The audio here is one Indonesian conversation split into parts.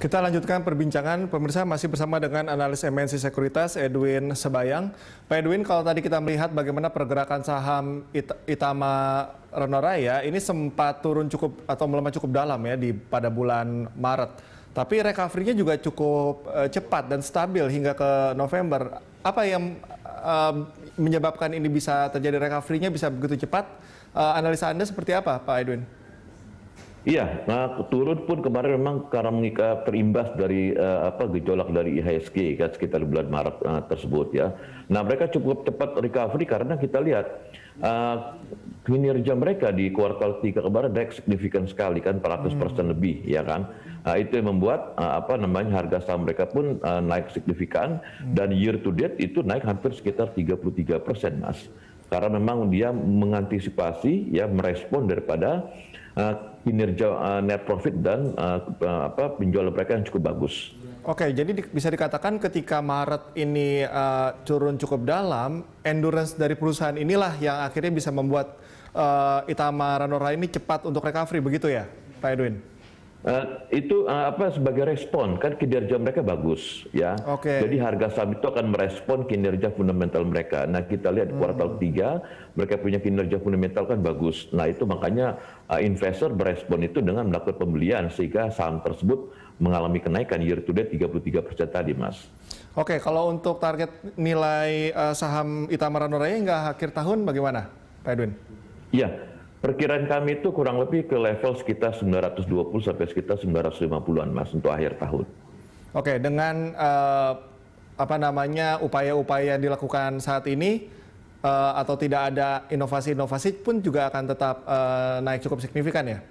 Kita lanjutkan perbincangan pemirsa masih bersama dengan analis MNC Sekuritas Edwin Sebayang. Pak Edwin, kalau tadi kita melihat bagaimana pergerakan saham It Itama Renoraya ini sempat turun cukup atau melemah cukup dalam ya di pada bulan Maret. Tapi recovery-nya juga cukup uh, cepat dan stabil hingga ke November. Apa yang uh, menyebabkan ini bisa terjadi recovery-nya bisa begitu cepat? Uh, analisa Anda seperti apa, Pak Edwin? Iya, nah, turun pun kemarin memang karena mengikat terimbas dari uh, apa gejolak dari IHSG kan sekitar bulan Maret uh, tersebut ya. Nah mereka cukup cepat recovery karena kita lihat uh, kinerja mereka di kuartal 3 kemarin naik signifikan sekali kan 400 persen hmm. lebih ya kan. Nah, itu yang membuat uh, apa namanya harga saham mereka pun uh, naik signifikan hmm. dan year to date itu naik hampir sekitar 33 persen mas. Karena memang dia mengantisipasi ya merespon daripada kinerja uh, net profit dan uh, apa penjualan mereka yang cukup bagus. Oke, jadi di, bisa dikatakan ketika Maret ini uh, turun cukup dalam, endurance dari perusahaan inilah yang akhirnya bisa membuat uh, Itama Ranora ini cepat untuk recovery begitu ya, Pak Edwin? Eh, itu uh, apa sebagai respon kan kinerja mereka bagus ya. Okay. Jadi harga saham itu akan merespon kinerja fundamental mereka. Nah, kita lihat hmm. kuartal 3 mereka punya kinerja fundamental kan bagus. Nah, itu makanya uh, investor merespon itu dengan melakukan pembelian sehingga saham tersebut mengalami kenaikan year to date 33% tadi, Mas. Oke, okay, kalau untuk target nilai uh, saham Itamarano Raya hingga akhir tahun bagaimana, Pak Edwin? Iya. Yeah. Perkiraan kami itu kurang lebih ke level sekitar 920 sampai sekitar 950-an Mas untuk akhir tahun. Oke, dengan uh, apa namanya upaya-upaya yang dilakukan saat ini uh, atau tidak ada inovasi-inovasi pun juga akan tetap uh, naik cukup signifikan ya?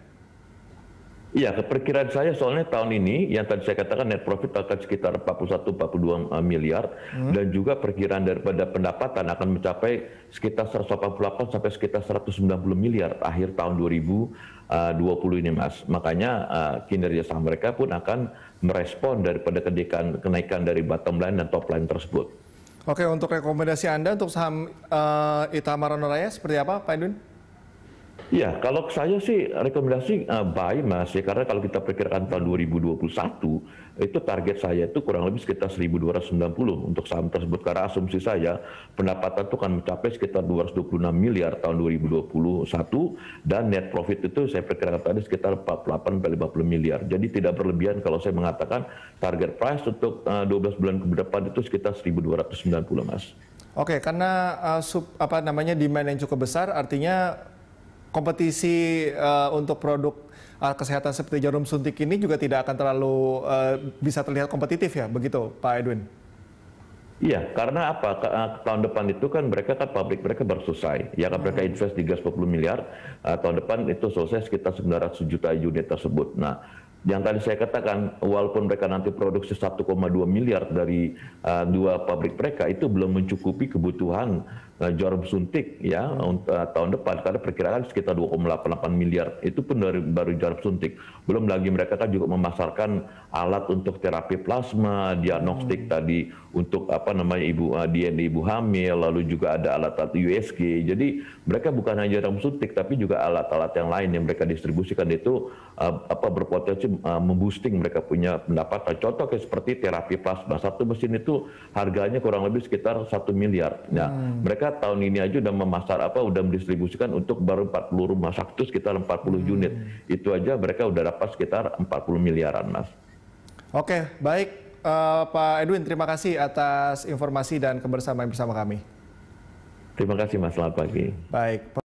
Iya, keperkiraan saya soalnya tahun ini yang tadi saya katakan net profit akan sekitar 41-42 eh, miliar hmm. dan juga perkiraan daripada pendapatan akan mencapai sekitar 188 sampai sekitar 190 miliar akhir tahun 2020 eh, ini Mas. Makanya eh, kinerja saham mereka pun akan merespon daripada kenaikan kenaikan dari bottom line dan top line tersebut. Oke, untuk rekomendasi Anda untuk saham uh, Itamarana seperti apa Pak Indun? Ya, kalau saya sih rekomendasi uh, buy Mas ya karena kalau kita perkirakan tahun 2021 itu target saya itu kurang lebih sekitar 1290 untuk saham tersebut karena asumsi saya pendapatan itu akan mencapai sekitar 226 miliar tahun 2021 dan net profit itu saya perkirakan tadi sekitar 48 50 miliar. Jadi tidak berlebihan kalau saya mengatakan target price untuk uh, eh, 12 bulan ke depan itu sekitar 1290 Mas. Oke, karena uh, sub, apa namanya demand yang cukup besar artinya kompetisi uh, untuk produk uh, kesehatan seperti jarum suntik ini juga tidak akan terlalu uh, bisa terlihat kompetitif ya, begitu Pak Edwin? Iya, karena apa? Tahun depan itu kan mereka kan pabrik mereka baru selesai. Ya kan mereka hmm. invest 310 miliar, uh, tahun depan itu selesai sekitar 900 juta unit tersebut. Nah, yang tadi saya katakan, walaupun mereka nanti produksi 1,2 miliar dari uh, dua pabrik mereka, itu belum mencukupi kebutuhan Eh, jarum suntik ya hmm. untuk eh, tahun depan karena perkiraan sekitar 2,88 miliar itu pun dari baru jarum suntik. Belum lagi mereka kan juga memasarkan alat untuk terapi plasma, diagnostik hmm. tadi untuk apa namanya ibu uh, eh, DNA ibu hamil, lalu juga ada alat-alat USG. Jadi mereka bukan hanya jarum suntik tapi juga alat-alat yang lain yang mereka distribusikan itu uh, apa berpotensi uh, memboosting mereka punya pendapatan. Contoh kayak seperti terapi plasma. Satu mesin itu harganya kurang lebih sekitar satu miliar. Nah, hmm. mereka kita tahun ini aja udah memasar apa udah mendistribusikan untuk baru 40 rumah sakit sekitar 40 hmm. unit. Itu aja mereka udah dapat sekitar 40 miliaran, Mas. Oke, baik. Uh, Pak Edwin, terima kasih atas informasi dan kebersamaan bersama kami. Terima kasih Mas, selamat pagi. Baik.